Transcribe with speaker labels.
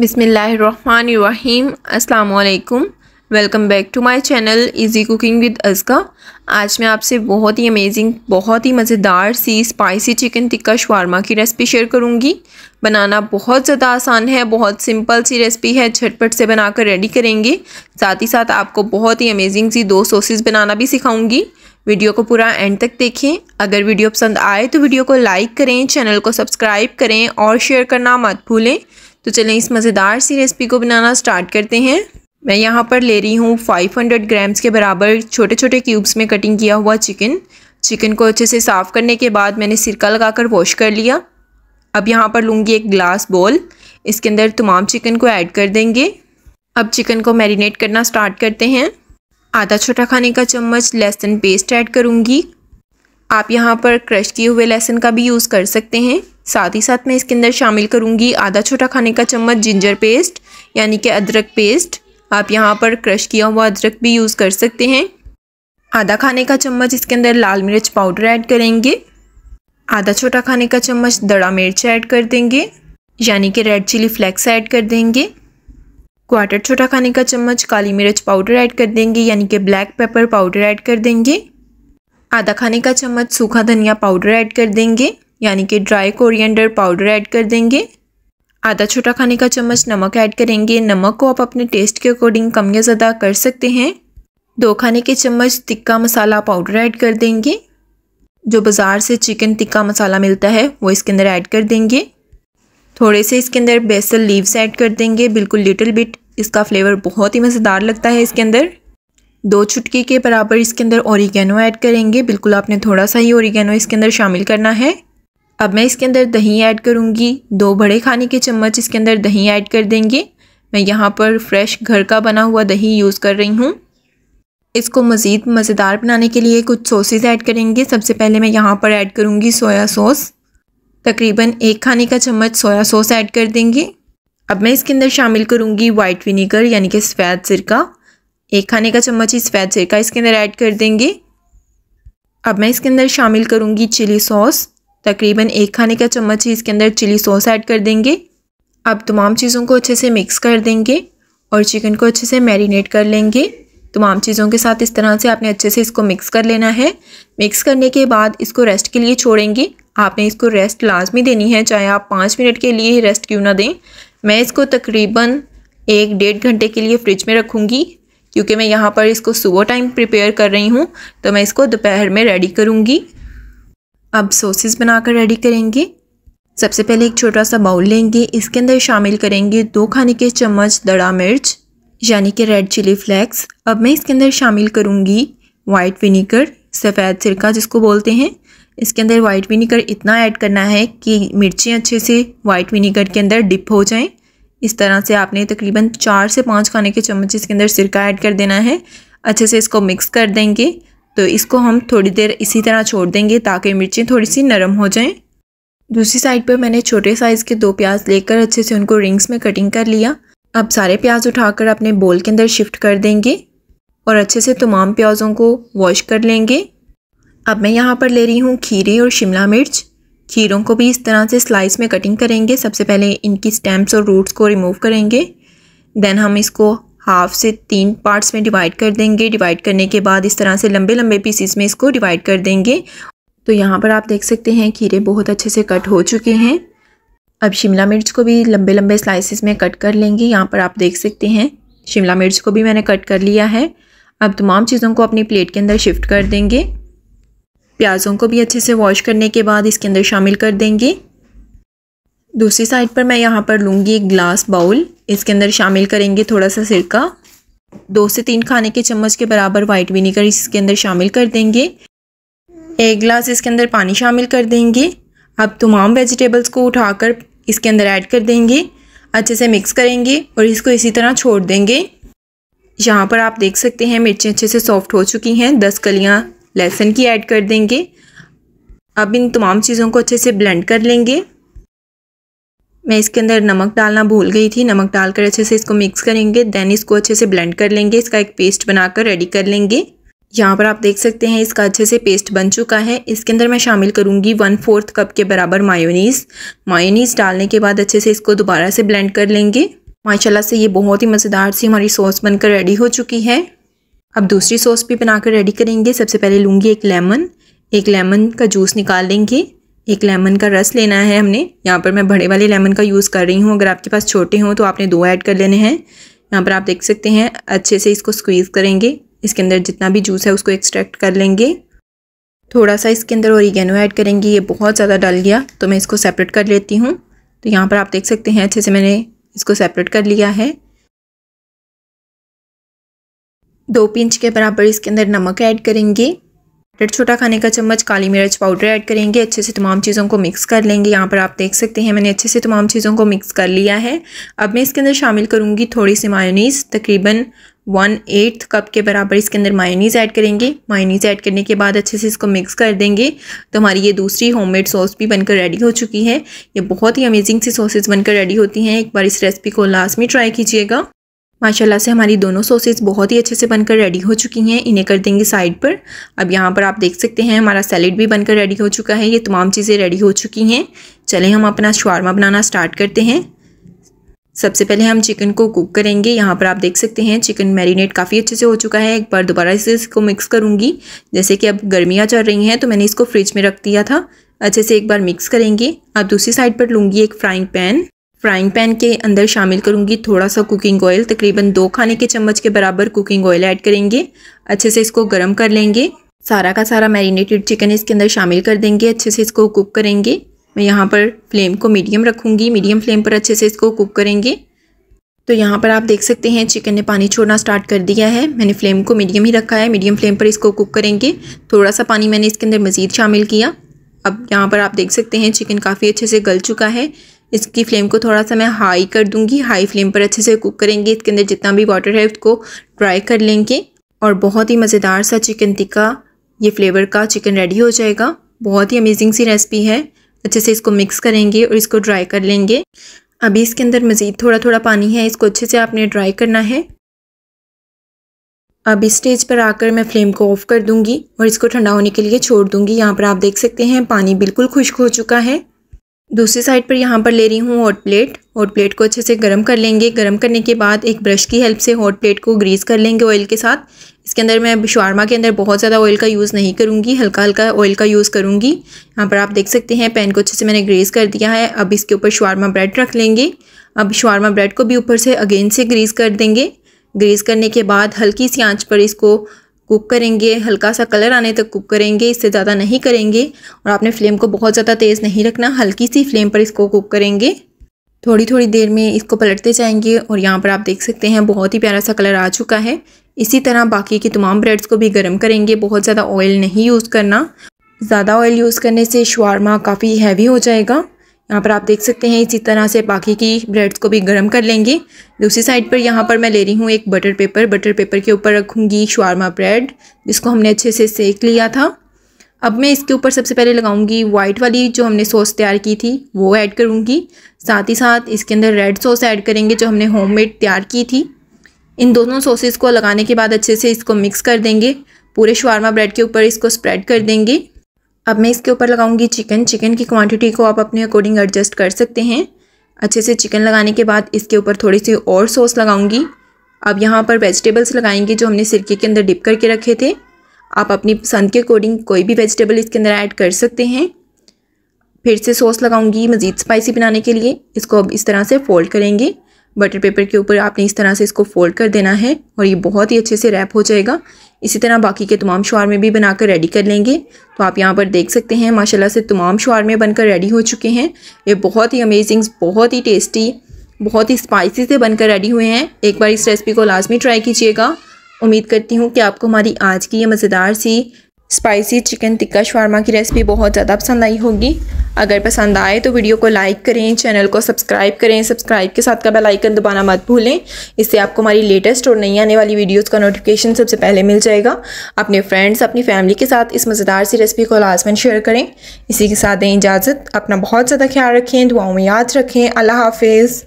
Speaker 1: बिसमीम् अल्लाम welcome back to my channel easy cooking with Azka आज मैं आपसे बहुत ही अमेजिंग बहुत ही मज़ेदार सी स्पाइसी चिकन टिक्का शवारमा की रेसिपी शेयर करूंगी बनाना बहुत ज़्यादा आसान है बहुत सिंपल सी रेसिपी है झटपट से बनाकर रेडी करेंगे साथ ही साथ आपको बहुत ही अमेजिंग सी दो सोसेज़ बनाना भी सिखाऊंगी वीडियो को पूरा एंड तक देखें अगर वीडियो पसंद आए तो वीडियो को लाइक करें चैनल को सब्सक्राइब करें और शेयर करना मत भूलें तो चलें इस मज़ेदार सी रेसिपी को बनाना स्टार्ट करते हैं मैं यहाँ पर ले रही हूँ 500 ग्राम्स के बराबर छोटे छोटे क्यूब्स में कटिंग किया हुआ चिकन चिकन को अच्छे से साफ़ करने के बाद मैंने सिरका लगाकर वॉश कर लिया अब यहाँ पर लूँगी एक ग्लास बॉल इसके अंदर तमाम चिकन को ऐड कर देंगे अब चिकन को मैरिनेट करना स्टार्ट करते हैं आधा छोटा खाने का चम्मच लहसुन पेस्ट ऐड करूँगी आप यहाँ पर क्रश किए हुए लहसुन का भी यूज़ कर सकते हैं साथ ही साथ मैं इसके अंदर शामिल करूँगी आधा छोटा खाने का चम्मच जिंजर पेस्ट यानी कि अदरक पेस्ट आप यहाँ पर क्रश किया हुआ अदरक भी यूज़ कर सकते हैं आधा खाने का चम्मच इसके अंदर लाल मिर्च पाउडर ऐड करेंगे आधा छोटा खाने का चम्मच दड़ा मिर्च ऐड कर देंगे यानी कि रेड चिली फ्लेक्स ऐड कर देंगे क्वार्टर छोटा खाने का चम्मच काली मिर्च पाउडर ऐड कर देंगे यानी कि ब्लैक पेपर पाउडर ऐड कर देंगे आधा खाने का चम्मच सूखा धनिया पाउडर ऐड कर देंगे यानी कि ड्राई कोरिएंडर पाउडर ऐड कर देंगे आधा छोटा खाने का चम्मच नमक ऐड करेंगे नमक को आप अपने टेस्ट के अकॉर्डिंग कम या ज़्यादा कर सकते हैं दो खाने के चम्मच तिक्का मसाला पाउडर ऐड कर देंगे जो बाज़ार से चिकन टिक्का मसाला मिलता है वो इसके अंदर ऐड कर देंगे थोड़े से इसके अंदर बेसल लीव्स ऐड कर देंगे बिल्कुल लिटिल बिट इसका फ्लेवर बहुत ही मज़ेदार लगता है इसके अंदर दो चुटकी के बराबर इसके अंदर ओरिगेनो ऐड करेंगे बिल्कुल आपने थोड़ा सा ही ओरिगेनो इसके अंदर शामिल करना है अब मैं इसके अंदर दही ऐड करूँगी दो बड़े खाने के चम्मच इसके अंदर दही ऐड कर देंगे मैं यहाँ पर फ्रेश घर का बना हुआ दही यूज़ कर रही हूँ इसको मज़ीद मज़ेदार बनाने के लिए कुछ सॉसेज ऐड करेंगे सबसे पहले मैं यहाँ पर ऐड करूँगी सोया सॉस तकरीबन एक खाने का चम्मच सोया सॉस ऐड कर देंगे अब मैं इसके अंदर शामिल करूँगी वाइट विनीगर यानी कि सफ़ेद सिरका एक खाने का चम्मच ही फैट सिरका इसके अंदर ऐड कर देंगे अब मैं इसके अंदर शामिल करूँगी चिली सॉस तकरीबन एक खाने का चम्मच ही इसके अंदर चिली सॉस ऐड कर देंगे अब तमाम चीज़ों को अच्छे से मिक्स कर देंगे और चिकन को अच्छे से मैरिनेट कर लेंगे तमाम चीज़ों के साथ इस तरह से आपने अच्छे से इसको मिक्स कर लेना है मिक्स करने के बाद इसको रेस्ट के लिए छोड़ेंगे आपने इसको रेस्ट लाजमी देनी है चाहे आप पाँच मिनट के लिए ही रेस्ट क्यों ना दें मैं इसको तकरीबन एक डेढ़ घंटे के लिए फ्रिज में रखूँगी क्योंकि मैं यहाँ पर इसको सुबह टाइम प्रिपेयर कर रही हूँ तो मैं इसको दोपहर में रेडी करूँगी अब सॉसेस बनाकर रेडी करेंगे सबसे पहले एक छोटा सा बाउल लेंगे इसके अंदर शामिल करेंगे दो खाने के चम्मच दड़ा मिर्च यानी कि रेड चिली फ्लेक्स अब मैं इसके अंदर शामिल करूँगी वाइट विनीगर सफ़ेद सिरका जिसको बोलते हैं इसके अंदर वाइट विनीगर इतना ऐड करना है कि मिर्ची अच्छे से वाइट विनीगर के अंदर डिप हो जाएँ इस तरह से आपने तकरीबन चार से पाँच खाने के चम्मच इसके अंदर सिरका ऐड कर देना है अच्छे से इसको मिक्स कर देंगे तो इसको हम थोड़ी देर इसी तरह छोड़ देंगे ताकि मिर्चें थोड़ी सी नरम हो जाएं दूसरी साइड पर मैंने छोटे साइज़ के दो प्याज लेकर अच्छे से उनको रिंग्स में कटिंग कर लिया अब सारे प्याज उठाकर अपने बोल के अंदर शिफ्ट कर देंगे और अच्छे से तमाम प्याज़ों को वॉश कर लेंगे अब मैं यहाँ पर ले रही हूँ खीरे और शिमला मिर्च खीरों को भी इस तरह से स्लाइस में कटिंग करेंगे सबसे पहले इनकी स्टेम्स और रूट्स को रिमूव करेंगे देन हम इसको हाफ से तीन पार्ट्स में डिवाइड कर देंगे डिवाइड करने के बाद इस तरह से लंबे लंबे पीसीस में इसको डिवाइड कर देंगे तो यहाँ पर आप देख सकते हैं खीरे बहुत अच्छे से कट हो चुके हैं अब शिमला मिर्च को भी लंबे लंबे स्लाइसिस में कट कर लेंगे यहाँ पर आप देख सकते हैं शिमला मिर्च को भी मैंने कट कर लिया है अब तमाम चीज़ों को अपनी प्लेट के अंदर शिफ्ट कर देंगे प्याज़ों को भी अच्छे से वॉश करने के बाद इसके अंदर शामिल कर देंगे दूसरी साइड पर मैं यहाँ पर लूँगी एक ग्लास बाउल इसके अंदर शामिल करेंगे थोड़ा सा सिरका दो से तीन खाने के चम्मच के बराबर वाइट विनीगर इसके अंदर शामिल कर देंगे एक ग्लास इसके अंदर पानी शामिल कर देंगे अब तमाम वेजिटेबल्स को उठाकर इसके अंदर ऐड कर देंगे अच्छे से मिक्स करेंगे और इसको इसी तरह छोड़ देंगे यहाँ पर आप देख सकते हैं मिर्चें अच्छे से सॉफ्ट हो चुकी हैं दस कलियाँ लहसुन की ऐड कर देंगे अब इन तमाम चीज़ों को अच्छे से ब्लेंड कर लेंगे मैं इसके अंदर नमक डालना भूल गई थी नमक डालकर अच्छे से इसको मिक्स करेंगे देन इसको अच्छे से ब्लेंड कर लेंगे इसका एक पेस्ट बनाकर रेडी कर लेंगे यहाँ पर आप देख सकते हैं इसका अच्छे से पेस्ट बन चुका है इसके अंदर मैं शामिल करूँगी वन फोर्थ कप के बराबर मायोनीस मायोनीस डालने के बाद अच्छे से इसको दोबारा से ब्लेंड कर लेंगे माशाल्लाह से ये बहुत ही मज़ेदार सी हमारी सॉस बनकर रेडी हो चुकी है अब दूसरी सॉस भी बनाकर रेडी करेंगे सबसे पहले लूँगी एक लेमन एक लेमन का जूस निकाल लेंगे एक लेमन का रस लेना है हमने यहाँ पर मैं बड़े वाले लेमन का यूज़ कर रही हूँ अगर आपके पास छोटे हों तो आपने दो ऐड कर लेने हैं यहाँ पर आप देख सकते हैं अच्छे से इसको स्क्वीज़ करेंगे इसके अंदर जितना भी जूस है उसको एक्सट्रैक्ट कर लेंगे थोड़ा सा इसके अंदर ओरिगेनो ऐड करेंगे ये बहुत ज़्यादा डल गया तो मैं इसको सेपरेट कर लेती हूँ तो यहाँ पर आप देख सकते हैं अच्छे से मैंने इसको सेपरेट कर लिया है दो पिंच के बराबर इसके अंदर नमक ऐड करेंगे डेढ़ छोटा खाने का चम्मच काली मिर्च पाउडर ऐड करेंगे अच्छे से तमाम चीज़ों को मिक्स कर लेंगे यहाँ पर आप देख सकते हैं मैंने अच्छे से तमाम चीज़ों को मिक्स कर लिया है अब मैं इसके अंदर शामिल करूँगी थोड़ी सी मायोनीज़ तकरीबन वन एट्थ कप के बराबर इसके अंदर मायोनीज़ ऐड करेंगे मायोनीज़ ऐड करने के बाद अच्छे से इसको मिक्स कर देंगे तो हमारी ये दूसरी होममेड सॉस भी बनकर रेडी हो चुकी है ये बहुत ही अमेजिंग सी सॉसेज बनकर रेडी होती हैं एक बार इस रेसिपी को लास्ट में ट्राई कीजिएगा माशाल्लाह से हमारी दोनों सॉसेज बहुत ही अच्छे से बनकर रेडी हो चुकी हैं इन्हें कर देंगे साइड पर अब यहाँ पर आप देख सकते हैं हमारा सैलेड भी बनकर रेडी हो चुका है ये तमाम चीज़ें रेडी हो चुकी हैं चलें हम अपना शवारमा बनाना स्टार्ट करते हैं सबसे पहले हम चिकन को कुक करेंगे यहाँ पर आप देख सकते हैं चिकन मैरिनेट काफ़ी अच्छे से हो चुका है एक बार दोबारा इसे इसको मिक्स करूँगी जैसे कि अब गर्मियाँ चल रही हैं तो मैंने इसको फ्रिज में रख दिया था अच्छे से एक बार मिक्स करेंगे अब दूसरी साइड पर लूँगी एक फ्राइंग पैन फ्राइंग पैन के अंदर शामिल करूँगी थोड़ा सा कुकिंग ऑयल तकरीबन दो खाने के चम्मच के बराबर कुकिंग ऑयल ऐड करेंगे अच्छे से इसको गर्म कर लेंगे सारा का सारा मैरिनेटेड चिकन इसके अंदर शामिल कर देंगे अच्छे से इसको कुक करेंगे मैं यहाँ पर फ्लेम को मीडियम रखूँगी मीडियम फ्लेम पर अच्छे से इसको कुक करेंगे तो यहाँ पर आप देख सकते हैं चिकन ने पानी छोड़ना स्टार्ट कर दिया है मैंने फ्लेम को मीडियम ही रखा है मीडियम फ्लेम पर इसको कुक करेंगे थोड़ा सा पानी मैंने इसके अंदर मज़ीद शामिल किया अब यहाँ पर आप देख सकते हैं चिकन काफ़ी अच्छे से गल चुका है इसकी फ्लेम को थोड़ा सा मैं हाई कर दूंगी हाई फ्लेम पर अच्छे से कुक करेंगे इसके अंदर जितना भी वाटर है उसको ड्राई कर लेंगे और बहुत ही मज़ेदार सा चिकन टिक्का ये फ्लेवर का चिकन रेडी हो जाएगा बहुत ही अमेजिंग सी रेसिपी है अच्छे से इसको मिक्स करेंगे और इसको ड्राई कर लेंगे अभी इसके अंदर मज़ीद थोड़ा थोड़ा पानी है इसको अच्छे से आपने ड्राई करना है अब इस स्टेज पर आकर मैं फ्लेम को ऑफ़ कर दूंगी और इसको ठंडा होने के लिए छोड़ दूंगी यहाँ पर आप देख सकते हैं पानी बिल्कुल खुश्क हो चुका है दूसरी साइड पर यहाँ पर ले रही हूँ हॉट प्लेट हॉट प्लेट को अच्छे से गर्म कर लेंगे गर्म करने के बाद एक ब्रश की हेल्प से हॉट प्लेट को ग्रीस कर लेंगे ऑयल के साथ इसके अंदर मैं शवारमा के अंदर बहुत ज़्यादा ऑयल का यूज़ नहीं करूँगी हल्का हल्का ऑयल का यूज़ करूँगी यहाँ पर आप देख सकते हैं पैन को अच्छे से मैंने ग्रीस कर दिया है अब इसके ऊपर शवारमा ब्रेड रख लेंगे अब शवारमा ब्रेड को भी ऊपर से अगेन से ग्रीस कर देंगे ग्रीस करने के बाद हल्की सी आँच पर इसको कुक करेंगे हल्का सा कलर आने तक कुक करेंगे इससे ज़्यादा नहीं करेंगे और आपने फ्लेम को बहुत ज़्यादा तेज़ नहीं रखना हल्की सी फ्लेम पर इसको कुक करेंगे थोड़ी थोड़ी देर में इसको पलटते जाएंगे और यहाँ पर आप देख सकते हैं बहुत ही प्यारा सा कलर आ चुका है इसी तरह बाकी के तमाम ब्रेड्स को भी गर्म करेंगे बहुत ज़्यादा ऑयल नहीं यूज़ करना ज़्यादा ऑयल यूज़ करने से शवारमा काफ़ी हैवी हो जाएगा यहाँ पर आप देख सकते हैं इसी तरह से बाकी की ब्रेड्स को भी गर्म कर लेंगे दूसरी साइड पर यहाँ पर मैं ले रही हूँ एक बटर पेपर बटर पेपर के ऊपर रखूँगी शवारमा ब्रेड जिसको हमने अच्छे से सेक लिया था अब मैं इसके ऊपर सबसे पहले लगाऊंगी वाइट वाली जो हमने सॉस तैयार की थी वो ऐड करूंगी साथ ही साथ इसके अंदर रेड सॉस ऐड करेंगे जो हमने होममेड तैयार की थी इन दोनों सॉसेस को लगाने के बाद अच्छे से इसको मिक्स कर देंगे पूरे शवारमा ब्रेड के ऊपर इसको स्प्रेड कर देंगे अब मैं इसके ऊपर लगाऊंगी चिकन चिकन की क्वांटिटी को आप अपने अकॉर्डिंग एडजस्ट कर सकते हैं अच्छे से चिकन लगाने के बाद इसके ऊपर थोड़ी सी और सॉस लगाऊंगी अब यहाँ पर वेजिटेबल्स लगाएंगे जो हमने सिरके के अंदर डिप करके रखे थे आप अपनी पसंद के अकॉर्डिंग कोई भी वेजिटेबल इसके अंदर ऐड कर सकते हैं फिर से सॉस लगाऊंगी मज़ीद स्पाइसी बनाने के लिए इसको अब इस तरह से फोल्ड करेंगे बटर पेपर के ऊपर आपने इस तरह से इसको फोल्ड कर देना है और ये बहुत ही अच्छे से रैप हो जाएगा इसी तरह बाकी के तमाम में भी बनाकर रेडी कर लेंगे तो आप यहाँ पर देख सकते हैं माशाल्लाह से तमाम में बनकर रेडी हो चुके हैं ये बहुत ही अमेजिंग बहुत ही टेस्टी बहुत ही स्पाइसी से बनकर रेडी हुए हैं एक बार इस रेसिपी को लाजमी ट्राई कीजिएगा उम्मीद करती हूँ कि आपको हमारी आज की ये मज़ेदार सी स्पाइसी चिकन टिक्का शवरमा की रेसिपी बहुत ज़्यादा पसंद आई होगी अगर पसंद आए तो वीडियो को लाइक करें चैनल को सब्सक्राइब करें सब्सक्राइब के साथ का बेल आइकन दबाना मत भूलें इससे आपको हमारी लेटेस्ट और नई आने वाली वीडियोस का नोटिफिकेशन सबसे पहले मिल जाएगा अपने फ्रेंड्स अपनी फैमिली के साथ इस मज़ेदार सी रेसिपी को लाजमन शेयर करें इसी के साथ दें इजाज़त अपना बहुत ज़्यादा ख्याल रखें दुआओं में याद रखें अल्लाह हाफिज़